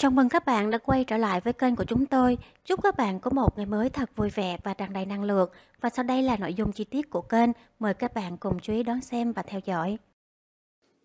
Chào mừng các bạn đã quay trở lại với kênh của chúng tôi. Chúc các bạn có một ngày mới thật vui vẻ và tràn đầy năng lượng. Và sau đây là nội dung chi tiết của kênh. Mời các bạn cùng chú ý đón xem và theo dõi.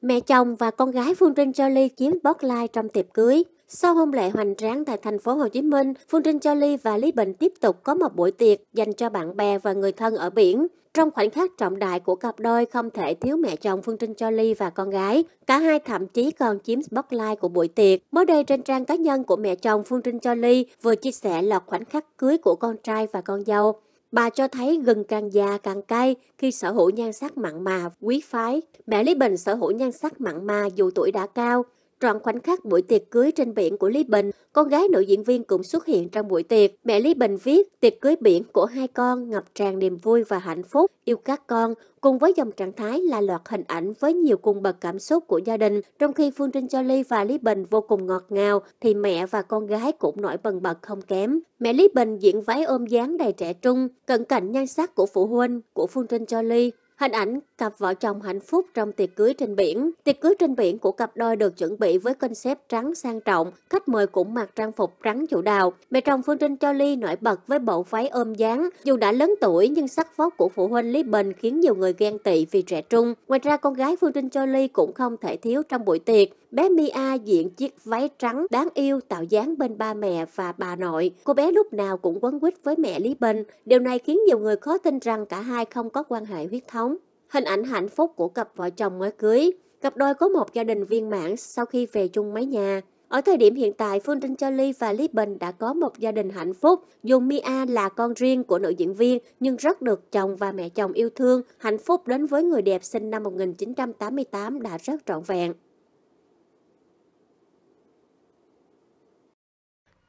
Mẹ chồng và con gái Phương Trinh Jolie chiếm like trong tiệc cưới. Sau hôn lễ hoành tráng tại thành phố Hồ Chí Minh, Phương Trinh Charlie và Lý Bình tiếp tục có một buổi tiệc dành cho bạn bè và người thân ở biển. Trong khoảnh khắc trọng đại của cặp đôi không thể thiếu mẹ chồng Phương Trinh Cho và con gái, cả hai thậm chí còn chiếm spotlight của buổi tiệc. Mới đây trên trang cá nhân của mẹ chồng Phương Trinh Cho vừa chia sẻ loạt khoảnh khắc cưới của con trai và con dâu. Bà cho thấy gừng càng già càng cay khi sở hữu nhan sắc mặn mà, quý phái. Mẹ Lý Bình sở hữu nhan sắc mặn mà dù tuổi đã cao, Trọn khoảnh khắc buổi tiệc cưới trên biển của Lý Bình, con gái nữ diễn viên cũng xuất hiện trong buổi tiệc. Mẹ Lý Bình viết, tiệc cưới biển của hai con ngập tràn niềm vui và hạnh phúc, yêu các con, cùng với dòng trạng thái là loạt hình ảnh với nhiều cung bậc cảm xúc của gia đình. Trong khi Phương Trinh Jolie và Lý Bình vô cùng ngọt ngào, thì mẹ và con gái cũng nổi bần bật không kém. Mẹ Lý Bình diễn váy ôm dáng đầy trẻ trung, cận cảnh nhan sắc của phụ huynh của Phương Trinh Jolie Hình ảnh cặp vợ chồng hạnh phúc trong tiệc cưới trên biển. Tiệc cưới trên biển của cặp đôi được chuẩn bị với concept trắng sang trọng, khách mời cũng mặc trang phục trắng chủ đạo. Mẹ chồng Phương Trinh Cho Ly nổi bật với bộ váy ôm dáng. Dù đã lớn tuổi nhưng sắc vóc của phụ huynh Lý Bình khiến nhiều người ghen tị vì trẻ trung. Ngoài ra con gái Phương Trinh Cho Ly cũng không thể thiếu trong buổi tiệc. Bé Mia diện chiếc váy trắng đáng yêu tạo dáng bên ba mẹ và bà nội. Cô bé lúc nào cũng quấn quýt với mẹ Lý Bình. Điều này khiến nhiều người khó tin rằng cả hai không có quan hệ huyết thống. Hình ảnh hạnh phúc của cặp vợ chồng mới cưới. Cặp đôi có một gia đình viên mãn sau khi về chung mái nhà. Ở thời điểm hiện tại, Phương Trinh Charlie và Lý Bình đã có một gia đình hạnh phúc. Dù Mia là con riêng của nữ diễn viên, nhưng rất được chồng và mẹ chồng yêu thương, hạnh phúc đến với người đẹp sinh năm 1988 đã rất trọn vẹn.